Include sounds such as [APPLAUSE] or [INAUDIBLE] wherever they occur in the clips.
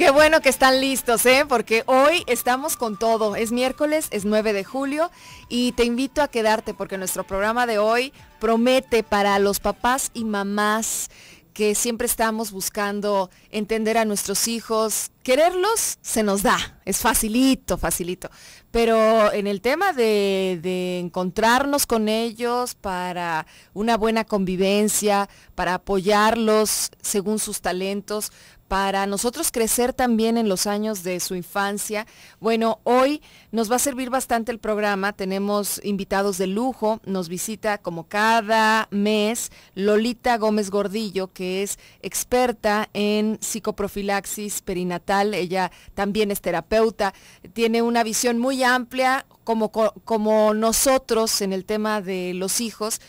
Qué bueno que están listos, ¿eh? Porque hoy estamos con todo. Es miércoles, es 9 de julio y te invito a quedarte porque nuestro programa de hoy promete para los papás y mamás que siempre estamos buscando entender a nuestros hijos. Quererlos se nos da, es facilito, facilito. Pero en el tema de, de, encontrarnos con ellos para una buena convivencia, para apoyarlos según sus talentos, para nosotros crecer también en los años de su infancia. Bueno, hoy nos va a servir bastante el programa. Tenemos invitados de lujo. Nos visita como cada mes Lolita Gómez Gordillo, que es experta en psicoprofilaxis perinatal. Ella también es terapeuta. Tiene una visión muy amplia como, como nosotros en el tema de los hijos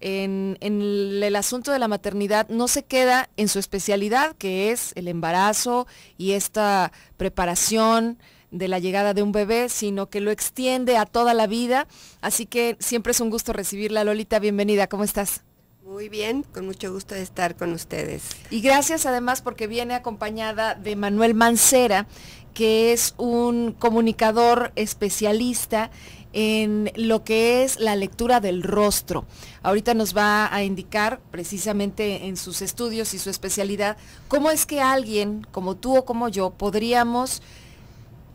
en, el, el asunto de la maternidad no se queda en su especialidad, que es el embarazo y esta preparación de la llegada de un bebé, sino que lo extiende a toda la vida. Así que siempre es un gusto recibirla. Lolita, bienvenida, ¿cómo estás? Muy bien, con mucho gusto de estar con ustedes. Y gracias además porque viene acompañada de Manuel Mancera, que es un comunicador especialista en lo que es la lectura del rostro. Ahorita nos va a indicar precisamente en sus estudios y su especialidad cómo es que alguien como tú o como yo podríamos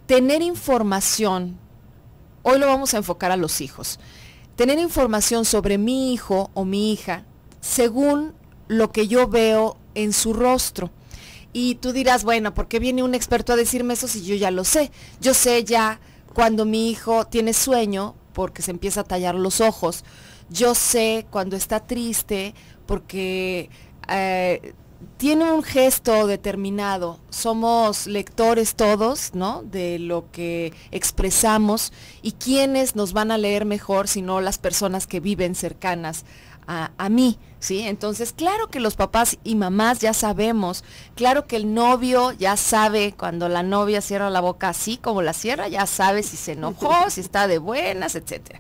tener información, hoy lo vamos a enfocar a los hijos, tener información sobre mi hijo o mi hija según lo que yo veo en su rostro. Y tú dirás, bueno, ¿por qué viene un experto a decirme eso si yo ya lo sé? Yo sé ya cuando mi hijo tiene sueño porque se empieza a tallar los ojos. Yo sé cuando está triste porque eh, tiene un gesto determinado. Somos lectores todos, ¿no? De lo que expresamos y quiénes nos van a leer mejor, sino las personas que viven cercanas a, mí, ¿sí? Entonces, claro que los papás y mamás ya sabemos, claro que el novio ya sabe cuando la novia cierra la boca así como la cierra, ya sabe si se enojó, [LAUGHS] si está de buenas, etcétera.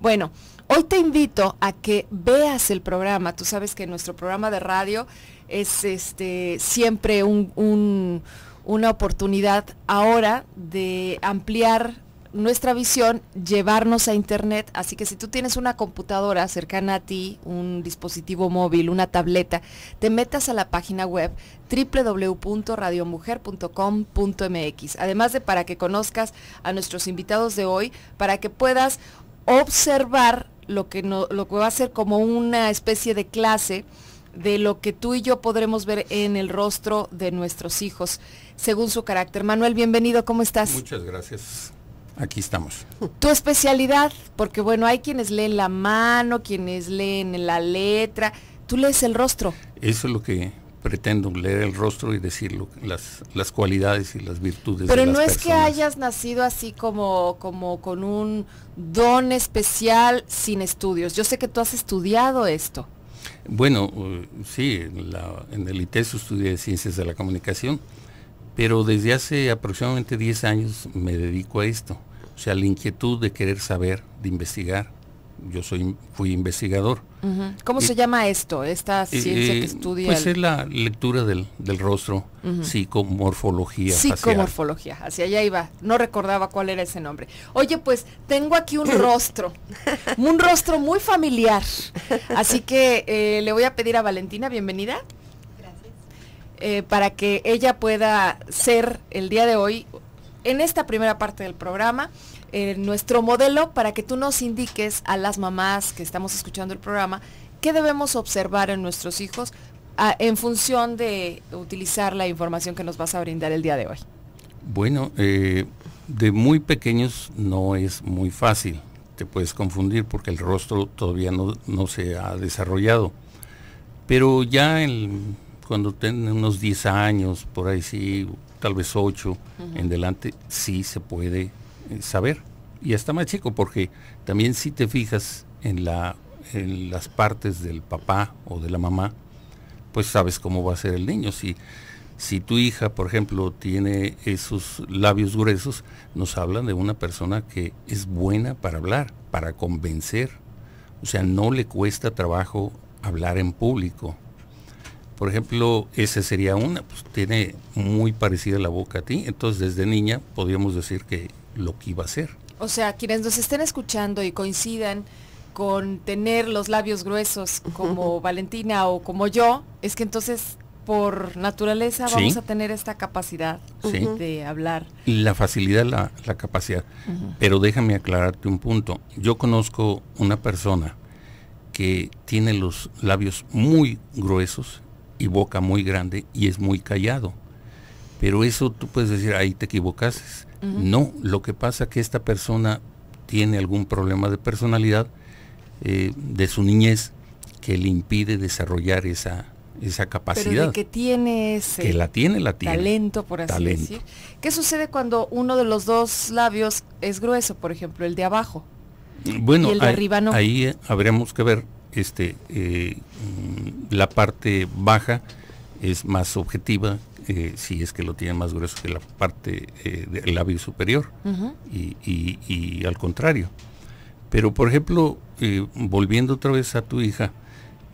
Bueno, hoy te invito a que veas el programa. Tú sabes que nuestro programa de radio es este siempre un, una oportunidad ahora de ampliar nuestra visión llevarnos a Internet. Así que si tú tienes una computadora cercana a ti, un dispositivo móvil, una tableta, te metas a la página web www.radiomujer.com.mx. Además de para que conozcas a nuestros invitados de hoy, para que puedas observar lo que, lo que va a ser como una especie de clase de lo que tú y yo podremos ver en el rostro de nuestros hijos, según su carácter. Manuel, bienvenido, ¿cómo estás? Muchas gracias aquí estamos. Tu especialidad, porque bueno, hay quienes leen la mano, quienes leen la letra, tú lees el rostro. Eso es lo que pretendo, leer el rostro y decir las, cualidades y las virtudes. Pero no es que hayas nacido así como, como con un don especial sin estudios. Yo sé que tú has estudiado esto. Bueno, eh, sí, en el ITESO estudié Ciencias de la Comunicación pero desde hace aproximadamente 10 años me dedico a esto. O sea, la inquietud de querer saber, de investigar. Yo soy, fui investigador. ¿Cómo se llama esto, esta eh, ciencia que eh, estudia? Pues es la lectura del, rostro, psicomorfología. Psicomorfología, hacia allá iba. No recordaba cuál era ese nombre. Oye, pues tengo aquí un rostro, [LAUGHS] un rostro muy familiar. Así que eh, le voy a pedir a Valentina, bienvenida. Eh, para que ella pueda ser el día de hoy, en esta primera parte del programa, eh, nuestro modelo para que tú nos indiques a las mamás que estamos escuchando el programa qué debemos observar en nuestros hijos ah, en función de utilizar la información que nos vas a brindar el día de hoy. Bueno, eh, de muy pequeños no es muy fácil. Te puedes confundir porque el rostro todavía no, no se ha desarrollado. Pero ya en cuando tienen unos 10 años, por ahí sí, tal vez 8 en delante, sí se puede eh, saber. Y hasta más chico, porque también si te fijas en, las partes del papá o de la mamá, pues sabes cómo va a ser el niño. Si, si tu hija, por ejemplo, tiene esos labios gruesos, nos hablan de una persona que es buena para hablar, para convencer. O sea, no le cuesta trabajo hablar en público. Por ejemplo, ese sería una, pues tiene muy parecida la boca a ti, entonces desde niña podríamos decir que lo que iba a ser. O sea, quienes nos estén escuchando y coincidan con tener los labios gruesos como [LAUGHS] Valentina o como yo, es que entonces por naturaleza vamos a tener esta capacidad de hablar. y La facilidad, la, capacidad. Pero déjame aclararte un punto. Yo conozco una persona que tiene los labios muy gruesos y boca muy grande y es muy callado. Pero eso tú puedes decir, ahí te equivocas No, lo que pasa que esta persona tiene algún problema de personalidad eh, de su niñez que le impide desarrollar esa, esa capacidad. que tiene ese que la tiene, la tiene. talento, por así decir. ¿Qué sucede cuando uno de los dos labios es grueso, por ejemplo, el de abajo? Bueno, el de arriba no? ahí eh, habremos que ver este, eh, la parte baja es más objetiva eh, si es que lo tiene más grueso que la parte eh, del labio superior y, al contrario. Pero por ejemplo, eh, volviendo otra vez a tu hija,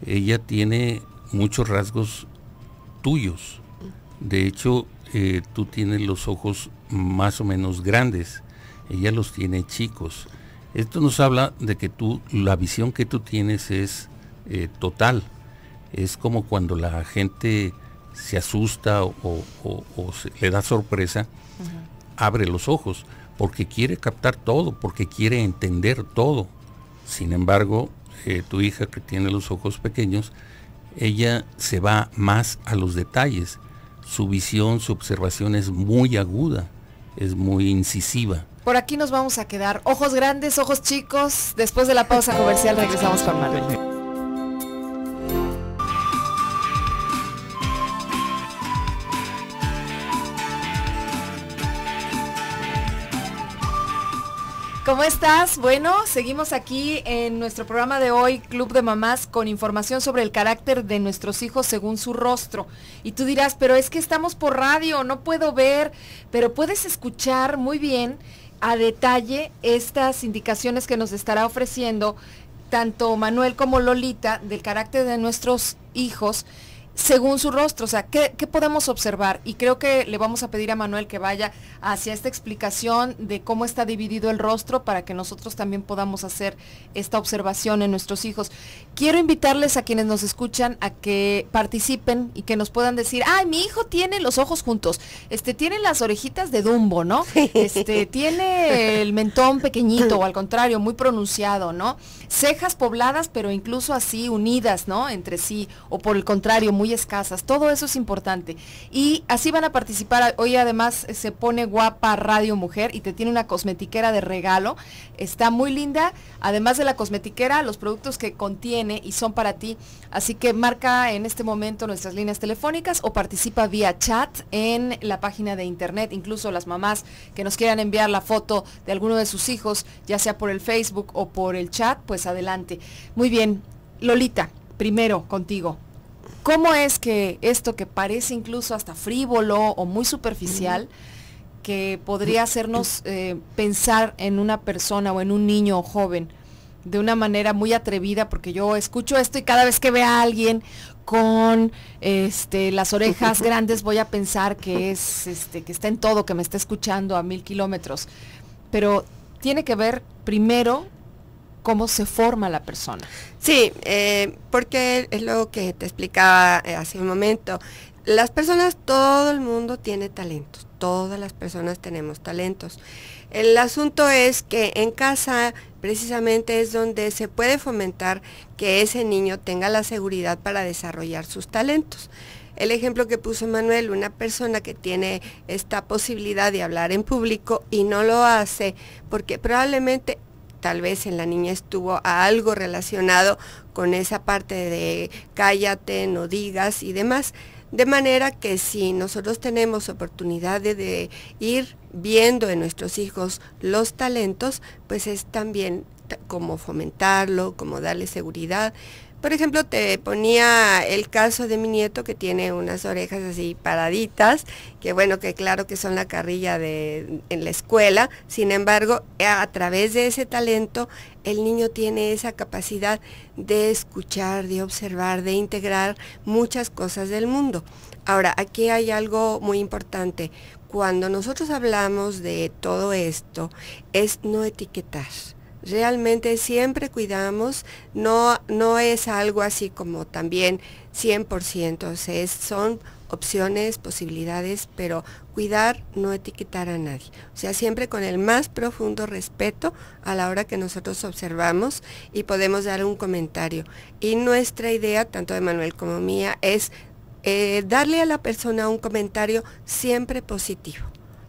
ella tiene muchos rasgos tuyos. De hecho, tú tienes los ojos más o menos grandes, ella los tiene chicos. Esto nos habla de que tú, la visión que tú tienes es total es como cuando la gente se asusta o, le da sorpresa, abre los ojos, porque quiere captar todo, porque quiere entender todo. Sin embargo, eh, tu hija que tiene los ojos pequeños, ella se va más a los detalles. Su visión, su observación es muy aguda, es muy incisiva. Por aquí nos vamos a quedar. Ojos grandes, ojos chicos. Después de la pausa comercial regresamos con Manuel. ¿Cómo estás? Bueno, seguimos aquí en nuestro programa de hoy, Club de Mamás, con información sobre el carácter de nuestros hijos según su rostro. Y tú dirás, pero es que estamos por radio, no puedo ver, pero puedes escuchar muy bien a detalle estas indicaciones que nos estará ofreciendo tanto Manuel como Lolita del carácter de nuestros hijos según su rostro. O sea, ¿qué, ¿qué, podemos observar? Y creo que le vamos a pedir a Manuel que vaya hacia esta explicación de cómo está dividido el rostro para que nosotros también podamos hacer esta observación en nuestros hijos. Quiero invitarles a quienes nos escuchan a que participen y que nos puedan decir, ay, mi hijo tiene los ojos juntos, este, tiene las orejitas de Dumbo, ¿no? Este, tiene el mentón pequeñito, o al contrario, muy pronunciado, ¿no? Cejas pobladas, pero incluso así unidas, ¿no? Entre sí, o por el contrario, muy escasas. Todo eso es importante. Y así van a participar. Hoy además se pone guapa Radio Mujer y te tiene una cosmetiquera de regalo. Está muy linda. Además de la cosmetiquera, los productos que contiene y son para ti. Así que marca en este momento nuestras líneas telefónicas o participa vía chat en la página de internet. Incluso las mamás que nos quieran enviar la foto de alguno de sus hijos, ya sea por el Facebook o por el chat, pues adelante. Muy bien, Lolita, primero contigo. ¿Cómo es que esto que parece incluso hasta frívolo o muy superficial, que podría hacernos eh, pensar en una persona o en un niño o joven, de una manera muy atrevida porque yo escucho esto y cada vez que vea a alguien con este las orejas [LAUGHS] grandes voy a pensar que es este que está en todo que me está escuchando a mil kilómetros pero tiene que ver primero cómo se forma la persona sí eh, porque es lo que te explicaba eh, hace un momento las personas todo el mundo tiene talentos todas las personas tenemos talentos el asunto es que en casa precisamente es donde se puede fomentar que ese niño tenga la seguridad para desarrollar sus talentos. El ejemplo que puso Manuel, una persona que tiene esta posibilidad de hablar en público y no lo hace porque probablemente tal vez en la niña estuvo algo relacionado con esa parte de cállate, no digas y demás. De manera que si nosotros tenemos oportunidad de, de ir viendo en nuestros hijos los talentos, pues es también como fomentarlo, como darle seguridad, por ejemplo, te ponía el caso de mi nieto que tiene unas orejas así paraditas, que bueno, que claro que son la carrilla de, en la escuela, sin embargo, a través de ese talento, el niño tiene esa capacidad de escuchar, de observar, de integrar muchas cosas del mundo. Ahora, aquí hay algo muy importante. Cuando nosotros hablamos de todo esto, es no etiquetar Realmente siempre cuidamos, no, no es algo así como también 100%, son opciones, posibilidades, pero cuidar, no etiquetar a nadie. O sea, siempre con el más profundo respeto a la hora que nosotros observamos y podemos dar un comentario. Y nuestra idea, tanto de Manuel como mía, es eh, darle a la persona un comentario siempre positivo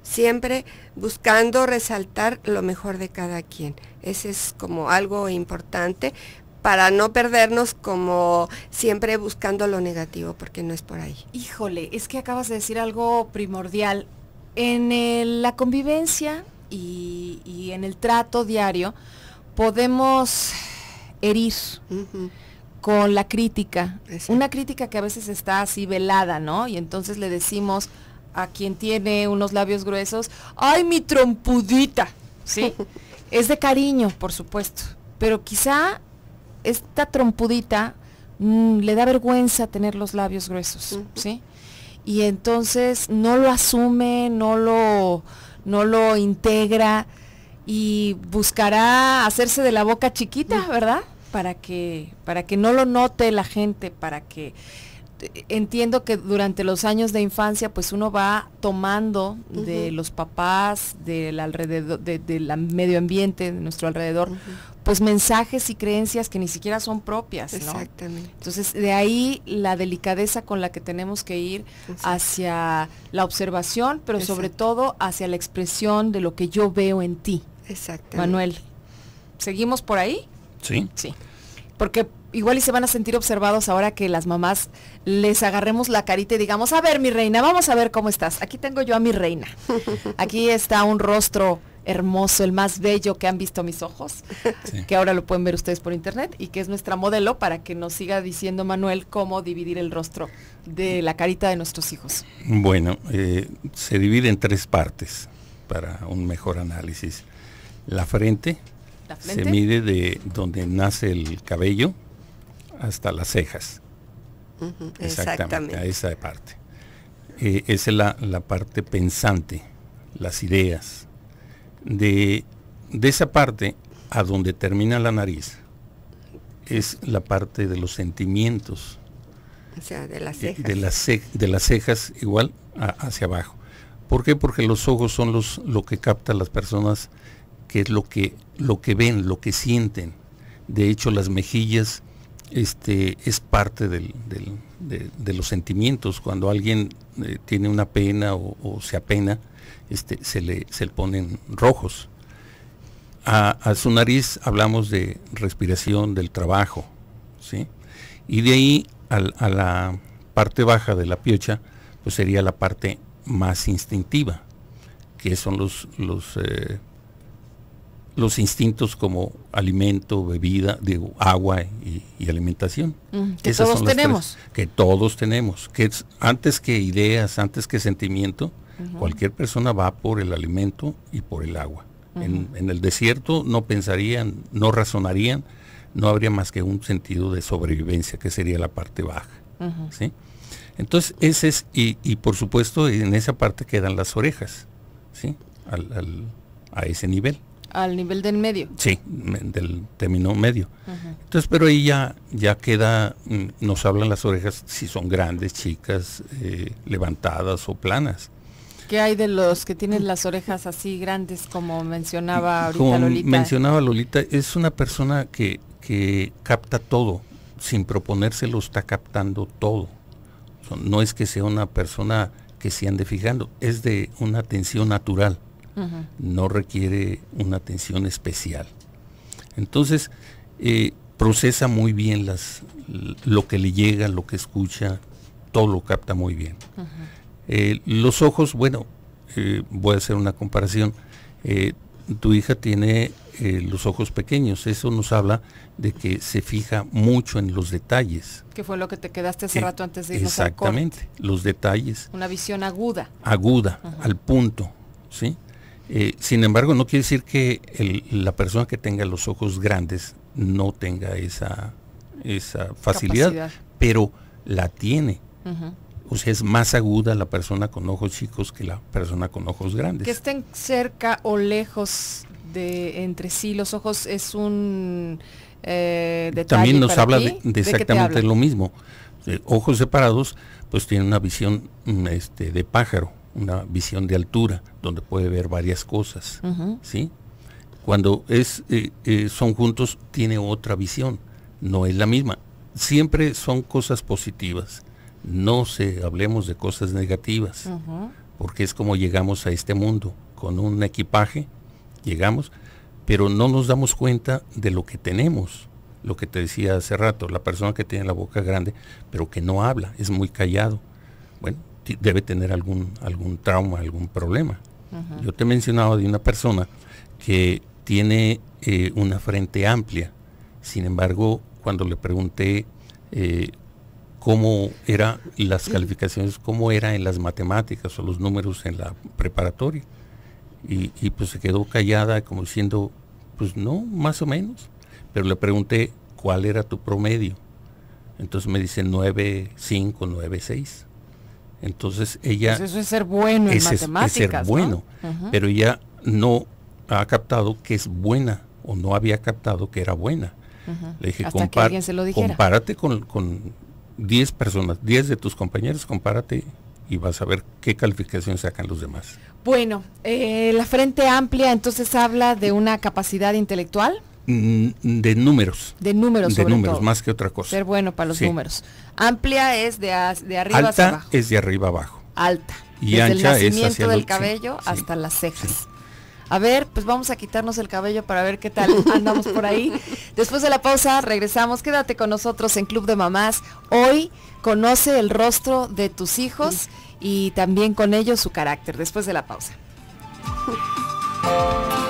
siempre buscando resaltar lo mejor de cada quien. Ese es como algo importante para no perdernos como siempre buscando lo negativo, porque no es por ahí. Híjole, es que acabas de decir algo primordial. En la convivencia y, en el trato diario podemos herir con la crítica. Una crítica que a veces está así velada, ¿no? Y entonces le decimos, a quien tiene unos labios gruesos, ¡ay, mi trompudita! ¿Sí? [LAUGHS] es de cariño, por supuesto, pero quizá esta trompudita mm, le da vergüenza tener los labios gruesos, ¿sí? Y entonces no lo asume, no lo, no lo integra y buscará hacerse de la boca chiquita, ¿verdad? Para que, para que no lo note la gente, para que entiendo que durante los años de infancia pues uno va tomando de los papás, del alrededor, del medio ambiente, de nuestro alrededor, pues mensajes y creencias que ni siquiera son propias, Exactamente. Entonces de ahí la delicadeza con la que tenemos que ir hacia la observación, pero sobre todo hacia la expresión de lo que yo veo en ti. Exactamente. Manuel, ¿seguimos por ahí? Sí. Sí. Porque igual y se van a sentir observados ahora que las mamás les agarremos la carita y digamos, a ver mi reina, vamos a ver cómo estás. Aquí tengo yo a mi reina. [LAUGHS] Aquí está un rostro hermoso, el más bello que han visto mis ojos, que ahora lo pueden ver ustedes por internet y que es nuestra modelo para que nos siga diciendo Manuel cómo dividir el rostro de la carita de nuestros hijos. Bueno, eh, se divide en tres partes para un mejor análisis. La frente, se mide de donde nace el cabello hasta las cejas. exactamente, a esa parte. Eh, esa es la, parte pensante, las ideas. De, esa parte a donde termina la nariz es la parte de los sentimientos. O sea, de las eh, cejas. De, las, cejas igual hacia abajo. ¿Por qué? Porque los ojos son los, lo que capta las personas que es lo que, lo que ven, lo que sienten. De hecho, las mejillas este, es parte de, los sentimientos. Cuando alguien eh, tiene una pena o, se apena, este, se, le, ponen rojos. A, su nariz hablamos de respiración, del trabajo. ¿sí? Y de ahí a la parte baja de la piocha, pues sería la parte más instintiva, que son los, los eh, los instintos como alimento, bebida, agua y, alimentación. Mm, que todos tenemos. que todos tenemos. Que antes que ideas, antes que sentimiento, cualquier persona va por el alimento y por el agua. en, el desierto no pensarían, no razonarían, no habría más que un sentido de sobrevivencia, que sería la parte baja. ¿sí? Entonces, ese es, y, por supuesto, en esa parte quedan las orejas, ¿sí? al, a ese nivel. Al nivel del medio. Sí, del término medio. Entonces, pero ahí ya, queda, mm, nos hablan las orejas si son grandes, chicas, eh, levantadas o planas. ¿Qué hay de los que tienen las orejas así grandes como mencionaba ahorita como mencionaba Lolita, es una persona que, que capta todo, sin proponérselo está captando todo. No es que sea una persona que se ande fijando, es de una atención natural no requiere una atención especial. Entonces, eh, procesa muy bien las, lo que le llega, lo que escucha, todo lo capta muy bien. Eh, los ojos, bueno, eh, voy a hacer una comparación. tu hija tiene los ojos pequeños, eso nos habla de que se fija mucho en los detalles. Que fue lo que te quedaste hace rato antes de irnos Exactamente, los detalles. Una visión aguda. Aguda, al punto, ¿sí? Eh, sin embargo, no quiere decir que la persona que tenga los ojos grandes no tenga esa, facilidad, pero la tiene. O sea, es más aguda la persona con ojos chicos que la persona con ojos grandes. Que estén cerca o lejos de entre sí, los ojos es un eh, También nos habla de, exactamente lo mismo. Eh, ojos separados, pues tiene una visión mm, este, de pájaro una visión de altura, donde puede ver varias cosas, ¿sí? Cuando es, eh, eh, son juntos, tiene otra visión, no es la misma. Siempre son cosas positivas, no se hablemos de cosas negativas, porque es como llegamos a este mundo, con un equipaje, llegamos, pero no nos damos cuenta de lo que tenemos lo que te decía hace rato, la persona que tiene la boca grande, pero que no habla, es muy callado. Bueno, debe tener algún, algún trauma, algún problema. Yo te mencionaba de una persona que tiene eh, una frente amplia, sin embargo, cuando le pregunté eh, cómo eran las calificaciones, cómo era en las matemáticas o los números en la preparatoria, y, pues se quedó callada como diciendo, pues no, más o menos, pero le pregunté cuál era tu promedio. Entonces me dice nueve cinco nueve entonces ella... Pues eso es ser bueno en matemáticas. ser bueno, pero ella no ha captado que es buena o no había captado que era buena. Le dije, compárate con 10 personas, 10 de tus compañeros, compárate y vas a ver qué calificación sacan los demás. Bueno, eh, la Frente Amplia entonces habla de una capacidad intelectual. Mm, de números. De números, De números, más que otra cosa. Ser bueno para los números. Amplia es de, de arriba Alta abajo. es de arriba abajo. Alta. Y Desde ancha el nacimiento del cabello hasta las cejas. A ver, pues vamos a quitarnos el cabello para ver qué tal [LAUGHS] andamos por ahí. Después de la pausa regresamos. Quédate con nosotros en Club de Mamás. Hoy conoce el rostro de tus hijos y también con ellos su carácter. Después de la pausa. [LAUGHS]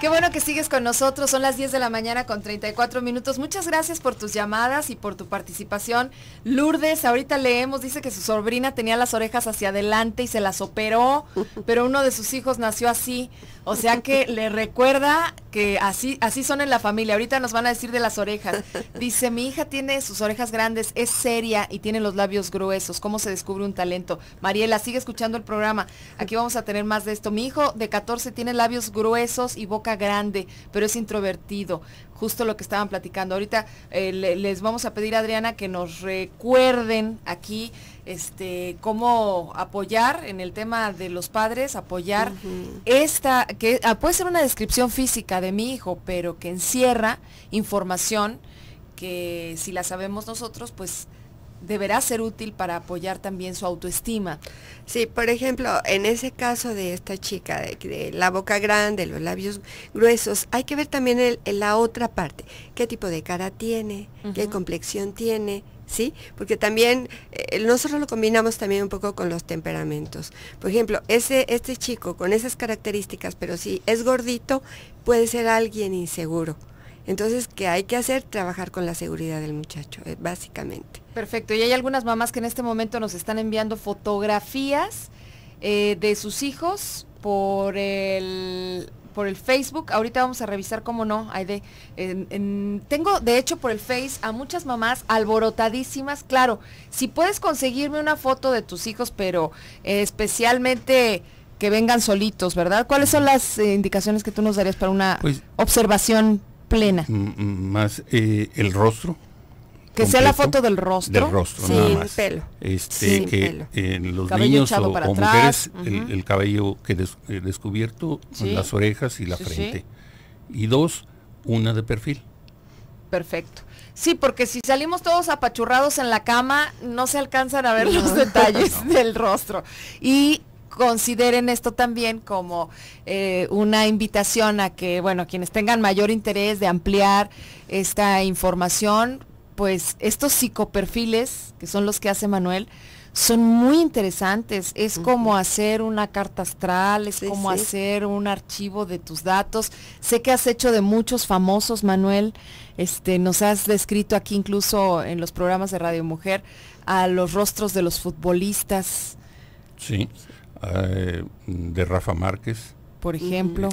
Qué bueno que sigues con nosotros. Son las 10 de la mañana con 34 minutos. Muchas gracias por tus llamadas y por tu participación. Lourdes, ahorita leemos, dice que su sobrina tenía las orejas hacia adelante y se las operó, pero uno de sus hijos nació así. O sea que le recuerda que así, así son en la familia. Ahorita nos van a decir de las orejas. [LAUGHS] Dice, mi hija tiene sus orejas grandes, es seria y tiene los labios gruesos. ¿Cómo se descubre un talento? Mariela, sigue escuchando el programa. Aquí vamos a tener más de esto. Mi hijo de 14 tiene labios gruesos y boca grande, pero es introvertido. Justo lo que estaban platicando. Ahorita eh, les vamos a pedir a Adriana que nos recuerden aquí este, cómo apoyar en el tema de los padres, apoyar esta, que ah, puede ser una descripción física de mi hijo, pero que encierra información que si la sabemos nosotros, pues deberá ser útil para apoyar también su autoestima. Sí, por ejemplo, en ese caso de esta chica, de, la boca grande, los labios gruesos, hay que ver también la otra parte, qué tipo de cara tiene, qué complexión tiene, ¿sí? Porque también eh, nosotros lo combinamos también un poco con los temperamentos. Por ejemplo, ese, este chico con esas características, pero si es gordito, puede ser alguien inseguro. Entonces, ¿qué hay que hacer? Trabajar con la seguridad del muchacho, eh, básicamente. Perfecto. Y hay algunas mamás que en este momento nos están enviando fotografías eh, de sus hijos por el por el Facebook. Ahorita vamos a revisar cómo no, Aide. de tengo, de hecho, por el Face a muchas mamás alborotadísimas. Claro, si puedes conseguirme una foto de tus hijos, pero especialmente que vengan solitos, ¿verdad? ¿Cuáles son las eh, indicaciones que tú nos darías para una pues observación plena? Más eh, el rostro. Que sea la foto del rostro. Del rostro, nada más. pelo. Este, en eh, los niños o, mujeres, el, cabello que he eh, descubierto, las orejas y la frente. Y dos, una de perfil. Perfecto. Sí, porque si salimos todos apachurrados en la cama, no se alcanzan a ver los detalles [LAUGHS] del rostro. Y consideren esto también como eh, una invitación a que, bueno, quienes tengan mayor interés de ampliar esta información, pues estos psicoperfiles, que son los que hace Manuel, son muy interesantes. Es como hacer una carta astral, es como hacer un archivo de tus datos. Sé que has hecho de muchos famosos, Manuel. Este, nos has descrito aquí incluso en los programas de Radio Mujer a los rostros de los futbolistas. Sí, eh, de Rafa Márquez, por ejemplo.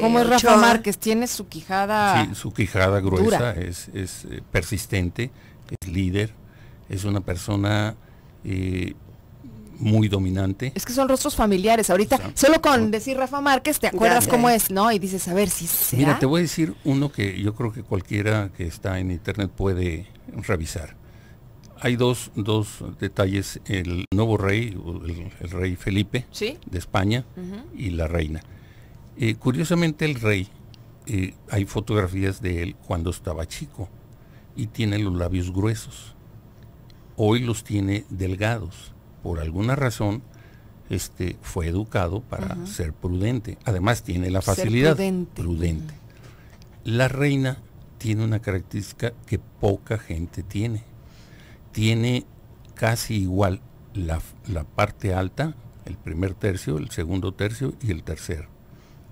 como es Rafa Márquez, tiene su quijada. Sí, su quijada gruesa, es, eh, persistente, es líder, es una persona eh, muy dominante. Es que son rostros familiares. Ahorita, solo con decir Rafa Márquez, te acuerdas cómo es, ¿no? Y dices, a ver si Mira, te voy a decir uno que yo creo que cualquiera que está en internet puede revisar hay dos, detalles, el nuevo rey, el, rey Felipe de España y la reina. Eh, curiosamente el rey, eh, hay fotografías de él cuando estaba chico y tiene los labios gruesos. Hoy los tiene delgados. Por alguna razón este, fue educado para ser prudente. Además tiene la facilidad prudente. La reina tiene una característica que poca gente tiene tiene casi igual la, parte alta, el primer tercio, el segundo tercio y el tercer,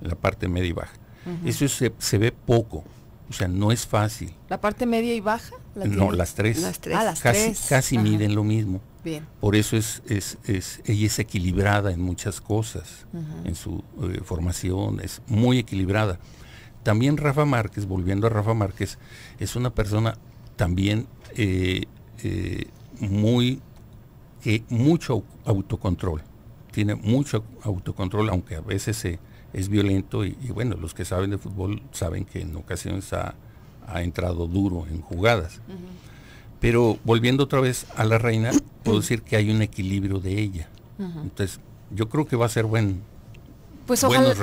la parte media y baja. Eso se, ve poco, o sea, no es fácil. ¿La parte media y baja? no, las tres. Las tres. Ah, casi casi miden lo mismo. Bien. Por eso es, es, ella es equilibrada en muchas cosas, en su eh, formación, es muy equilibrada. También Rafa Márquez, volviendo a Rafa Márquez, es una persona también eh, eh, muy, mucho autocontrol. Tiene mucho autocontrol, aunque a veces es violento y, bueno, los que saben de fútbol saben que en ocasiones ha, entrado duro en jugadas. Pero volviendo otra vez a la reina, puedo decir que hay un equilibrio de ella. Entonces, yo creo que va a ser buen, pues ojalá,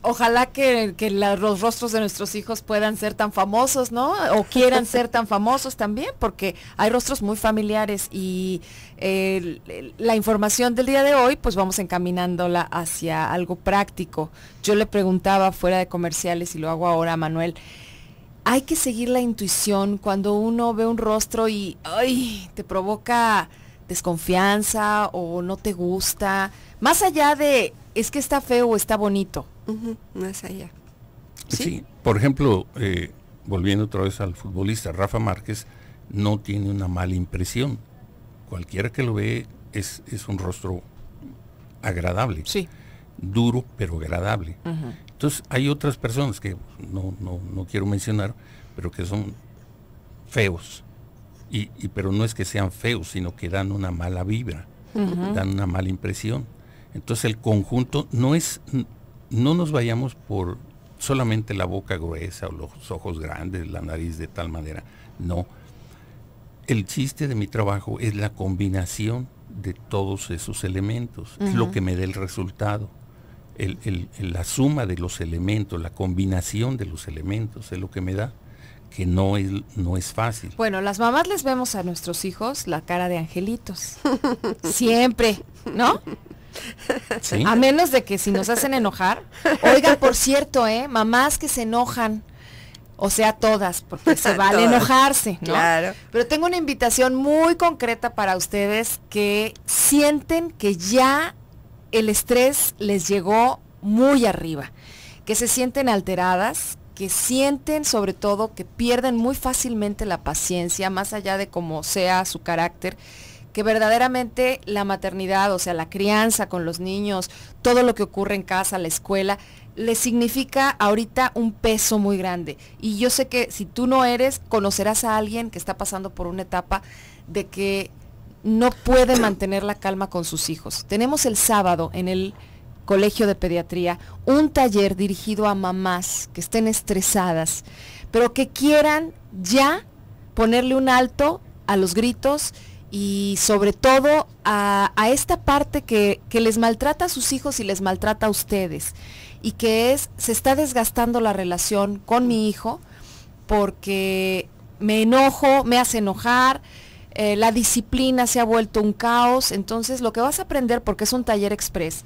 Ojalá que, los rostros de nuestros hijos puedan ser tan famosos, ¿no? O quieran [LAUGHS] ser tan famosos también, porque hay rostros muy familiares y la información del día de hoy, pues vamos encaminándola hacia algo práctico. Yo le preguntaba fuera de comerciales y lo hago ahora a Manuel. Hay que seguir la intuición cuando uno ve un rostro y, ay, te provoca desconfianza o no te gusta. Más allá de es que está feo o está bonito. allá. Pues sí, por ejemplo, eh, volviendo otra vez al futbolista, Rafa Márquez no tiene una mala impresión. Cualquiera que lo ve es, es un rostro agradable. Sí. Duro, pero agradable. Entonces, hay otras personas que pues, no, quiero mencionar, pero que son feos. Y, pero no es que sean feos, sino que dan una mala vibra, dan una mala impresión. Entonces el conjunto no es, no nos vayamos por solamente la boca gruesa o los ojos grandes, la nariz de tal manera, no. El chiste de mi trabajo es la combinación de todos esos elementos, es lo que me da el resultado. la suma de los elementos, la combinación de los elementos es lo que me da que no no es fácil. Bueno, las mamás les vemos a nuestros hijos la cara de angelitos. Siempre, ¿no? [LAUGHS] A menos de que si nos hacen enojar. Oigan, por cierto, ¿eh? mamás que se enojan. O sea, todas, porque se [LAUGHS] vale enojarse, Claro. Pero tengo una invitación muy concreta para ustedes que sienten que ya el estrés les llegó muy arriba, que se sienten alteradas, que sienten sobre todo que pierden muy fácilmente la paciencia, más allá de cómo sea su carácter, que verdaderamente la maternidad, o sea, la crianza con los niños, todo lo que ocurre en casa, la escuela, le significa ahorita un peso muy grande. Y yo sé que si tú no eres, conocerás a alguien que está pasando por una etapa de que no puede [COUGHS] mantener la calma con sus hijos. Tenemos el sábado en el Colegio de Pediatría un taller dirigido a mamás que estén estresadas, pero que quieran ya ponerle un alto a los gritos y sobre todo a, esta parte que, les maltrata a sus hijos y les maltrata a ustedes y que es, se está desgastando la relación con mi hijo porque me enojo, me hace enojar, eh, la disciplina se ha vuelto un caos, entonces lo que vas a aprender, porque es un taller express,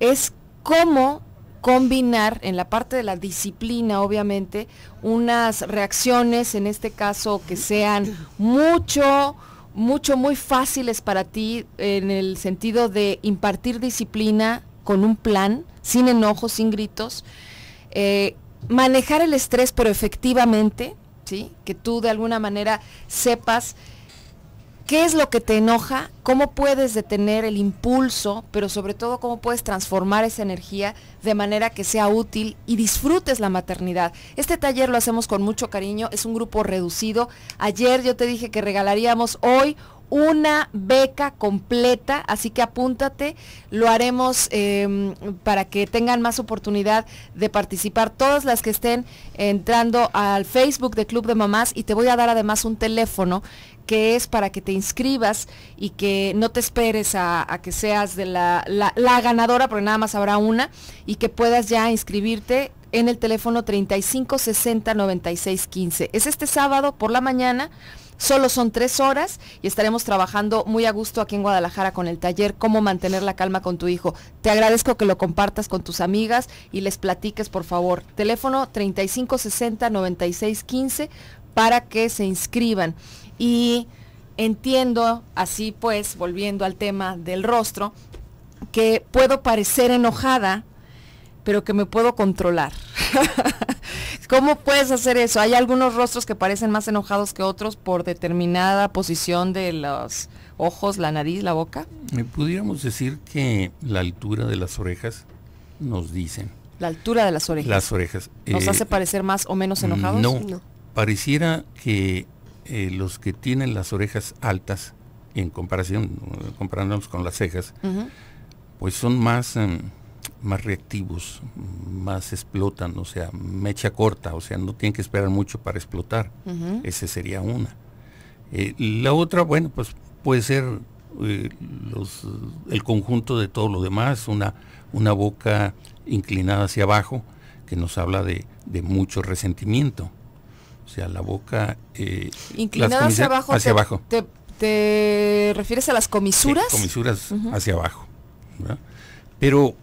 es cómo combinar en la parte de la disciplina, obviamente, unas reacciones, en este caso, que sean mucho, mucho, muy fáciles para ti en el sentido de impartir disciplina con un plan, sin enojos, sin gritos, eh, manejar el estrés pero efectivamente, ¿sí? que tú de alguna manera sepas ¿Qué es lo que te enoja? ¿Cómo puedes detener el impulso? Pero sobre todo, ¿cómo puedes transformar esa energía de manera que sea útil y disfrutes la maternidad? Este taller lo hacemos con mucho cariño, es un grupo reducido. Ayer yo te dije que regalaríamos hoy una beca completa, así que apúntate, lo haremos em, para que tengan más oportunidad de participar todas las que estén entrando al Facebook de Club de Mamás y te voy a dar además un teléfono que es para que te inscribas y que no te esperes a, que seas de la, ganadora, porque nada más habrá una, y que puedas ya inscribirte en el teléfono 35609615. Es este sábado por la mañana Solo son tres horas y estaremos trabajando muy a gusto aquí en Guadalajara con el taller Cómo mantener la calma con tu hijo. Te agradezco que lo compartas con tus amigas y les platiques, por favor. Teléfono 3560-9615 para que se inscriban. Y entiendo, así pues, volviendo al tema del rostro, que puedo parecer enojada pero que me puedo controlar. [LAUGHS] ¿Cómo puedes hacer eso? Hay algunos rostros que parecen más enojados que otros por determinada posición de los ojos, la nariz, la boca. Me pudiéramos decir que la altura de las orejas nos dicen. La altura de las orejas. Las orejas. ¿Nos hace eh, parecer más o menos enojados? No. Pareciera que eh, los que tienen las orejas altas, en comparación, eh, comparándonos con las cejas, pues son más... Em, más reactivos, más explotan, o sea, mecha corta, o sea, no tienen que esperar mucho para explotar. ese Esa sería una. Eh, la otra, bueno, pues puede ser eh, el conjunto de todo lo demás, una, una boca inclinada hacia abajo, que nos habla de, mucho resentimiento. O sea, la boca... Eh, inclinada hacia abajo. Hacia te, abajo. Te, refieres a las comisuras? comisuras hacia abajo. Pero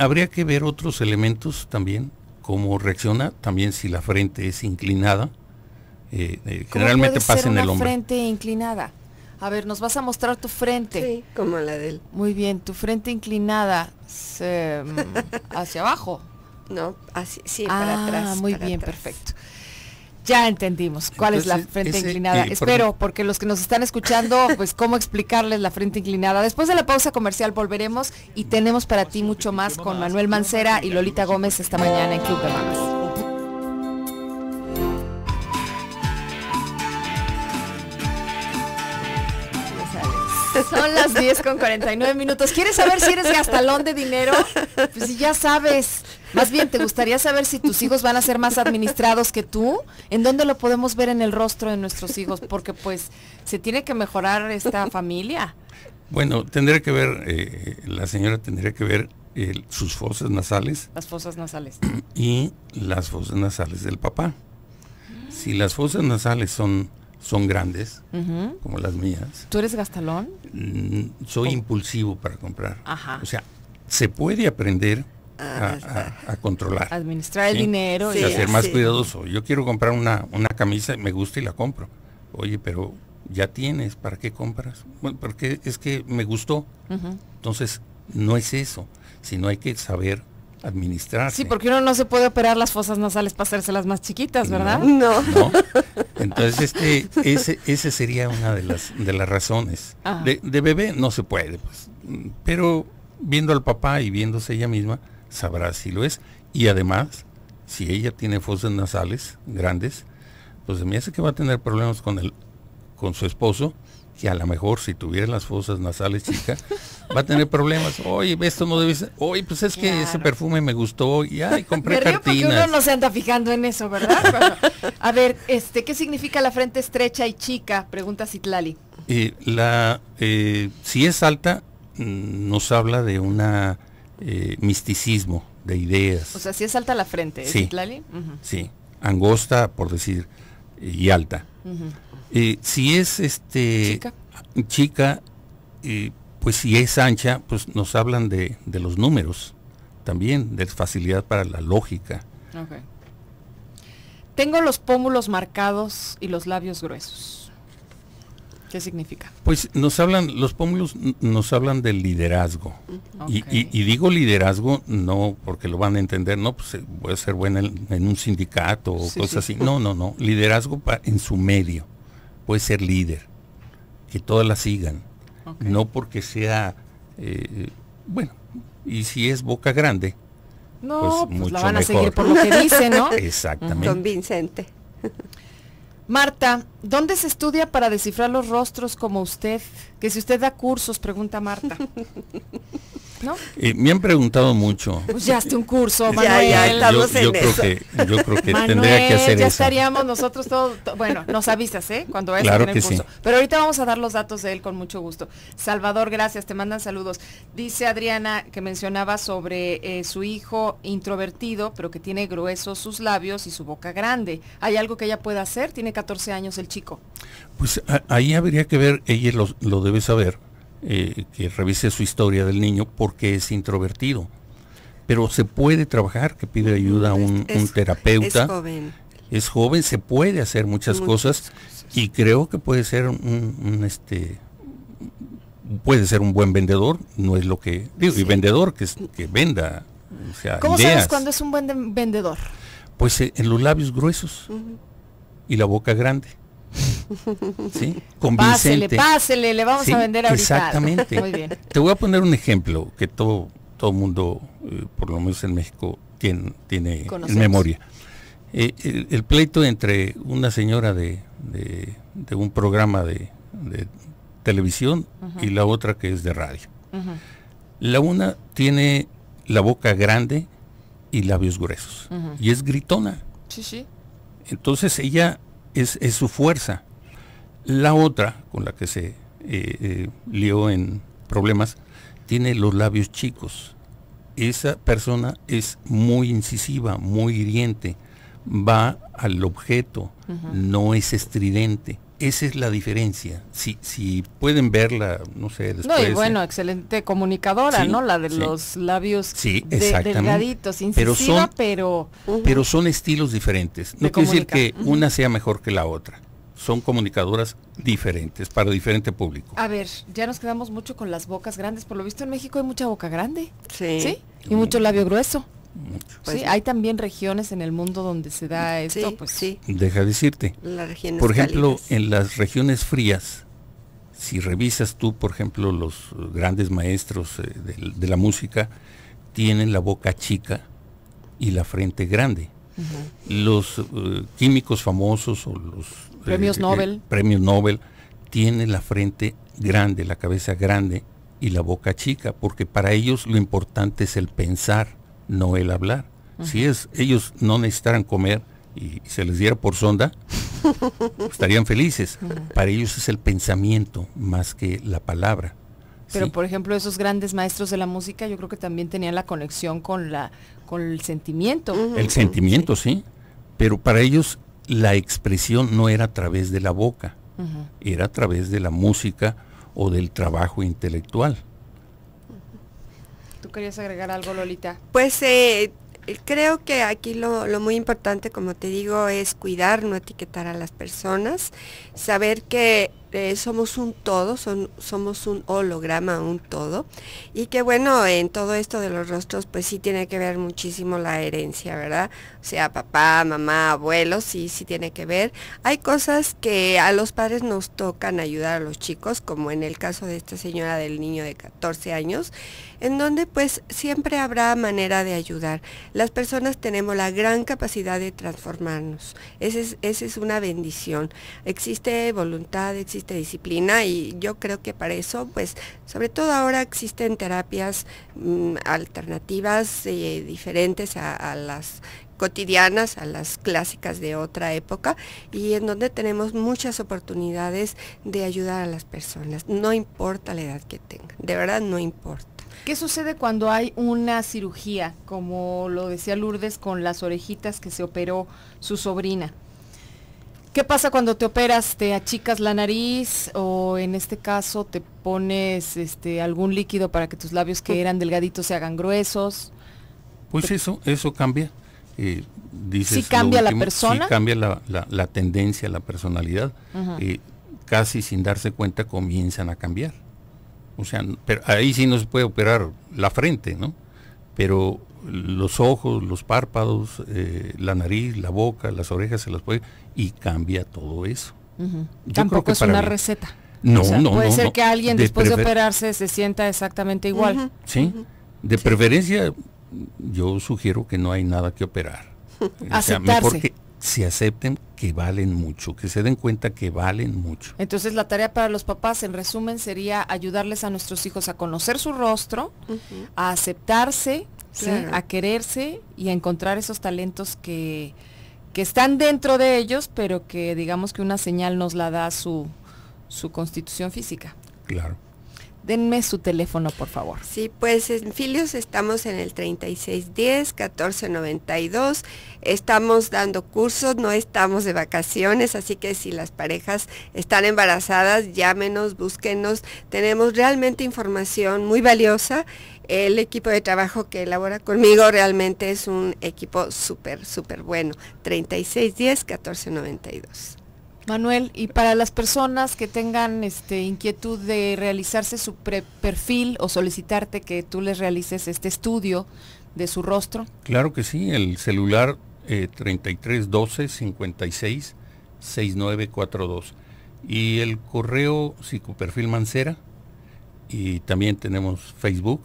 Habría que ver otros elementos también, cómo reacciona, también si la frente es inclinada. Eh, eh, generalmente pasa en el hombro. frente inclinada? A ver, nos vas a mostrar tu frente. Sí, como la de él. Muy bien, tu frente inclinada mm, [LAUGHS] hacia abajo. No, así, sí, para ah, atrás. Muy bien, perfecto. Ya entendimos cuál es la frente inclinada. Eh, Espero, porque los que nos están escuchando, [LAUGHS] pues cómo explicarles la frente inclinada. Después de la pausa comercial volveremos y tenemos para ti mucho más con Manuel Mancera y Lolita Gómez esta mañana en Club de Mamas. Son las 10 con 49 minutos. ¿Quieres saber si eres gastalón de dinero? Pues si ya sabes. Más bien, ¿te gustaría saber si tus hijos van a ser más administrados que tú? ¿En dónde lo podemos ver en el rostro de nuestros hijos? Porque pues se tiene que mejorar esta familia. Bueno, tendría que ver, eh, la señora tendría que ver eh, sus fosas nasales. Las fosas nasales. Y las fosas nasales del papá. Si las fosas nasales son son grandes, como las mías. ¿Tú eres gastalón? Mm, soy impulsivo para comprar. O sea, se puede aprender ah, a, controlar. Administrar el dinero. y ser más cuidadoso. Yo quiero comprar una, una camisa, me gusta y la compro. Oye, pero ya tienes, ¿para qué compras? Bueno, porque es que me gustó. Entonces, no es eso, sino hay que saber administrar. Sí, porque uno no se puede operar las fosas nasales para hacerse las más chiquitas, ¿verdad? No. no. Entonces, este, ese, ese sería una de las, de las razones. Ah. De, bebé no se puede, pues. Pero viendo al papá y viéndose ella misma, sabrá si lo es. Y además, si ella tiene fosas nasales grandes, pues me hace que va a tener problemas con, el, con su esposo que a lo mejor si tuviera las fosas nasales chicas, [LAUGHS] va a tener problemas. Oye, esto no debe ser. Oye, pues es que ese perfume me gustó y ay, compré me río porque uno no se anda fijando en eso, ¿verdad? a ver, este, ¿qué significa la frente estrecha y chica? Pregunta Citlali. Eh, la, eh, si es alta, mm, nos habla de una eh, misticismo, de ideas. O sea, si es alta la frente, ¿eh, sí, Citlali? Sí, angosta, por decir, y alta. Eh, si es este chica, eh, pues si es ancha, pues nos hablan de, los números también, de facilidad para la lógica. Tengo los pómulos marcados y los labios gruesos. ¿Qué significa? Pues nos hablan, los pómulos nos hablan del liderazgo. Y, digo liderazgo no porque lo van a entender, no, pues eh, voy a ser buena en, un sindicato o cosas así. No, no, no. Liderazgo en su medio puede ser líder, que todas la sigan, no porque sea, eh, bueno, y si es boca grande, no, pues, pues la van a seguir por lo que dice, ¿no? [LAUGHS] Exactamente. Convincente. Marta, ¿dónde se estudia para descifrar los rostros como usted? Que si usted da cursos, pregunta Marta. [LAUGHS] me han preguntado mucho. Pues ya hazte un curso, Manuel. yo, creo Que, que tendría que hacer ya estaríamos nosotros todos, bueno, nos avisas, ¿eh? Cuando vayas claro a el curso. Pero ahorita vamos a dar los datos de él con mucho gusto. Salvador, gracias, te mandan saludos. Dice Adriana que mencionaba sobre eh, su hijo introvertido, pero que tiene gruesos sus labios y su boca grande. ¿Hay algo que ella pueda hacer? Tiene 14 años el chico. Pues ahí habría que ver, ella lo debe saber eh, que revise su historia del niño porque es introvertido. Pero se puede trabajar, que pide ayuda a un, terapeuta. Es joven. Es joven, se puede hacer muchas, cosas, y creo que puede ser un, este puede ser un buen vendedor, no es lo que digo, y vendedor que, venda. ¿Cómo sabes cuándo es un buen vendedor? Pues eh, en los labios gruesos y la boca grande. [LAUGHS] ¿Sí? Pásele, pásele, le vamos a vender ahorita. Exactamente. Te voy a poner un ejemplo que todo todo mundo, eh, por lo menos en México, tiene, en memoria. Eh, el, pleito entre una señora de, de, un programa de, televisión y la otra que es de radio. La una tiene la boca grande y labios gruesos y es gritona. Sí, sí. Entonces ella es, su fuerza. La otra, con la que se eh, eh, lió en problemas, tiene los labios chicos. Esa persona es muy incisiva, muy hiriente, va al objeto, no es estridente. Esa es la diferencia. Si, pueden verla, no sé, después. No, y eh, bueno, excelente comunicadora, ¿no? La de los labios delgaditos, incisiva, pero son, pero, son estilos diferentes. No quiere decir que una sea mejor que la otra. Son comunicadoras diferentes, para diferente público. A ver, ya nos quedamos mucho con las bocas grandes. Por lo visto en México hay mucha boca grande. Sí. ¿sí? Y mucho labio grueso hay también regiones en el mundo donde se da esto, pues Deja decirte. por ejemplo, en las regiones frías, si revisas tú, por ejemplo, los grandes maestros eh, de, la música, tienen la boca chica y la frente grande. Los eh, químicos famosos o los premios eh, Nobel, premios Nobel tienen la frente grande, la cabeza grande y la boca chica, porque para ellos lo importante es el pensar no el hablar. Si es, ellos no necesitaran comer y, se les diera por sonda, [LAUGHS] estarían felices. Para ellos es el pensamiento más que la palabra. Pero por ejemplo, esos grandes maestros de la música, yo creo que también tenían la conexión con la con el sentimiento. El sentimiento, sí. Pero para ellos la expresión no era a través de la boca, era a través de la música o del trabajo intelectual querías agregar algo, Lolita? Pues eh, creo que aquí lo, lo, muy importante, como te digo, es cuidar, no etiquetar a las personas, saber que este, somos un todo, son, somos un holograma, un todo. Y que bueno, en todo esto de los rostros, pues sí tiene que ver muchísimo la herencia, ¿verdad? O sea, papá, mamá, abuelos, sí, sí tiene que ver. Hay cosas que a los padres nos tocan ayudar a los chicos, como en el caso de esta señora del niño de 14 años, en donde pues siempre habrá manera de ayudar. Las personas tenemos la gran capacidad de transformarnos. Esa es, es una bendición. Existe voluntad, existe disciplina y yo creo que para eso, pues sobre todo ahora existen terapias mm, alternativas eh, diferentes a, a las cotidianas, a las clásicas de otra época y en donde tenemos muchas oportunidades de ayudar a las personas, no importa la edad que tengan, de verdad no importa. ¿Qué sucede cuando hay una cirugía, como lo decía Lourdes, con las orejitas que se operó su sobrina? ¿Qué pasa cuando te operas? ¿Te achicas la nariz o en este caso te pones este, algún líquido para que tus labios que pues eran delgaditos se hagan gruesos? Pues eso, eso cambia. Eh, sí cambia la persona. Sí cambia la, la, tendencia, la personalidad. y eh, casi sin darse cuenta comienzan a cambiar. O sea, pero ahí sí no se puede operar la frente, ¿no? Pero los ojos, los párpados, eh, la nariz, la boca, las orejas, se las puede y cambia todo eso. Tampoco es una receta. No, no, no, Puede ser que alguien después de operarse se sienta exactamente igual. Sí. De preferencia, yo sugiero que no hay nada que operar. [LAUGHS] o sea, mejor se acepten que valen mucho, que se den cuenta que valen mucho. Entonces la tarea para los papás, en resumen, sería ayudarles a nuestros hijos a conocer su rostro, a aceptarse, a quererse y a encontrar esos talentos que, que están dentro de ellos, pero que digamos que una señal nos la da su, su constitución física. Claro. Denme su teléfono, por favor. Sí, pues en Filios estamos en el 3610-1492. Estamos dando cursos, no estamos de vacaciones, así que si las parejas están embarazadas, llámenos, búsquenos. Tenemos realmente información muy valiosa el equipo de trabajo que elabora conmigo realmente es un equipo súper, súper bueno. 3610-1492. Manuel, y para las personas que tengan este, inquietud de realizarse su perfil o solicitarte que tú les realices este estudio de su rostro. Claro que sí, el celular 3312 eh, 56 y el correo psicoperfil mancera y también tenemos Facebook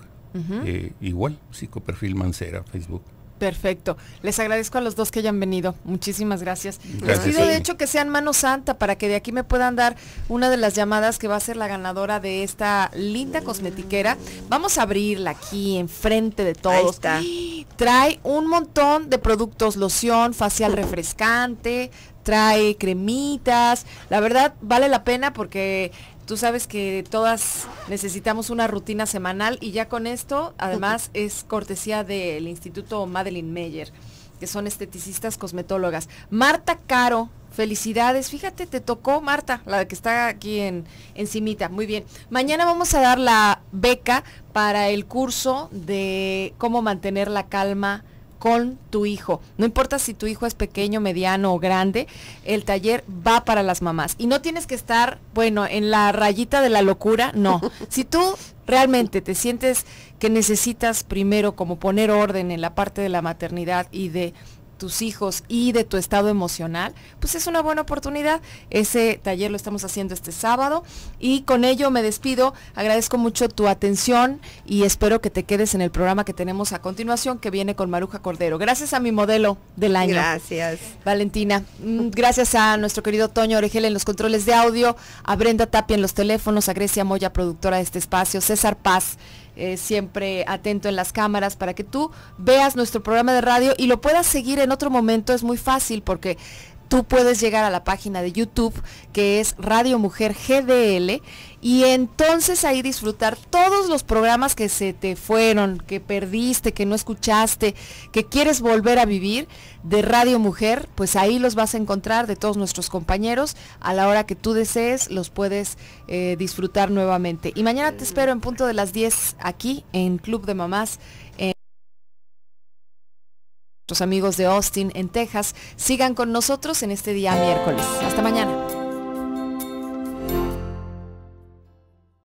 eh, igual, psicoperfil Mancera, Facebook. Perfecto. Les agradezco a los dos que hayan venido. Muchísimas gracias. Les pido de hecho que sean mano santa para que de aquí me puedan dar una de las llamadas que va a ser la ganadora de esta linda cosmetiquera. Vamos a abrirla aquí enfrente de todos. [GASPS] Trae un montón de productos, loción, facial uh. refrescante, trae cremitas. La verdad vale la pena porque Tú sabes que todas necesitamos una rutina semanal y ya con esto, además, es cortesía del Instituto Madeline Meyer, que son esteticistas cosmetólogas. Marta Caro, felicidades. Fíjate, te tocó Marta, la que está aquí en encimita. Muy bien. Mañana vamos a dar la beca para el curso de cómo mantener la calma con tu hijo. No importa si tu hijo es pequeño, mediano o grande, el taller va para las mamás. Y no tienes que estar, bueno, en la rayita de la locura, no. [LAUGHS] si tú realmente te sientes que necesitas primero como poner orden en la parte de la maternidad y de tus hijos y de tu estado emocional, pues es una buena oportunidad. Ese taller lo estamos haciendo este sábado y con ello me despido. Agradezco mucho tu atención y espero que te quedes en el programa que tenemos a continuación que viene con Maruja Cordero. Gracias a mi modelo del año. Gracias. Valentina, mm, gracias a nuestro querido Toño Oregel en los controles de audio, a Brenda Tapia en los teléfonos, a Grecia Moya, productora de este espacio, César Paz eh, siempre atento en las cámaras para que tú veas nuestro programa de radio y lo puedas seguir en otro momento. Es muy fácil porque tú puedes llegar a la página de YouTube que es Radio Mujer GDL y entonces ahí disfrutar todos los programas que se te fueron, que perdiste, que no escuchaste, que quieres volver a vivir de Radio Mujer, pues ahí los vas a encontrar de todos nuestros compañeros. A la hora que tú desees los puedes eh, disfrutar nuevamente. Y mañana te espero en punto de las 10 aquí en Club de Mamás Nuestros amigos de Austin, en Texas, sigan con nosotros en este día miércoles. Hasta mañana.